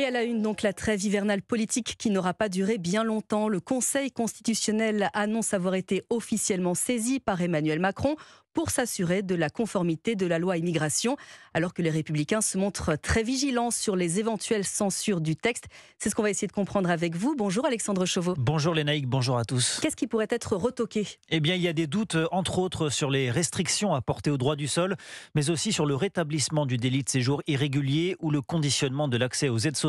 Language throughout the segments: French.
Et à la une, donc, la trêve hivernale politique qui n'aura pas duré bien longtemps. Le Conseil constitutionnel annonce avoir été officiellement saisi par Emmanuel Macron pour s'assurer de la conformité de la loi immigration, alors que les républicains se montrent très vigilants sur les éventuelles censures du texte. C'est ce qu'on va essayer de comprendre avec vous. Bonjour Alexandre Chauveau. Bonjour Lénaïque, bonjour à tous. Qu'est-ce qui pourrait être retoqué Eh bien, il y a des doutes, euh, entre autres, sur les restrictions apportées au droit du sol, mais aussi sur le rétablissement du délit de séjour irrégulier ou le conditionnement de l'accès aux aides sociales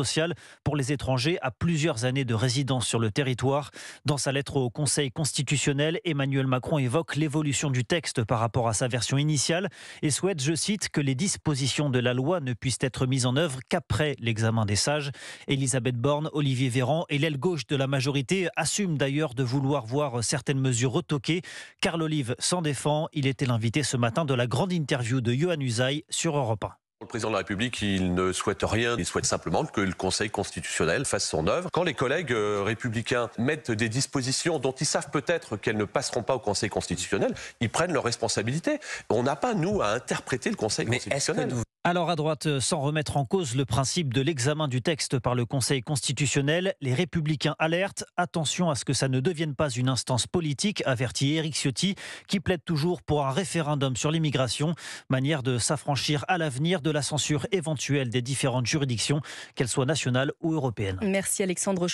pour les étrangers à plusieurs années de résidence sur le territoire. Dans sa lettre au Conseil constitutionnel, Emmanuel Macron évoque l'évolution du texte par rapport à sa version initiale et souhaite, je cite, que les dispositions de la loi ne puissent être mises en œuvre qu'après l'examen des sages. Elisabeth Borne, Olivier Véran et l'aile gauche de la majorité assument d'ailleurs de vouloir voir certaines mesures retoquées. Carl Olive s'en défend. Il était l'invité ce matin de la grande interview de Johan Usaï sur Europe 1. Le président de la République, il ne souhaite rien, il souhaite simplement que le Conseil constitutionnel fasse son œuvre. Quand les collègues euh, républicains mettent des dispositions dont ils savent peut-être qu'elles ne passeront pas au Conseil constitutionnel, ils prennent leurs responsabilités. On n'a pas, nous, à interpréter le Conseil constitutionnel. Alors à droite, euh, sans remettre en cause le principe de l'examen du texte par le Conseil constitutionnel, les républicains alertent, attention à ce que ça ne devienne pas une instance politique, avertit Éric Ciotti, qui plaide toujours pour un référendum sur l'immigration, manière de s'affranchir à l'avenir de la censure éventuelle des différentes juridictions, qu'elles soient nationales ou européennes. Merci Alexandre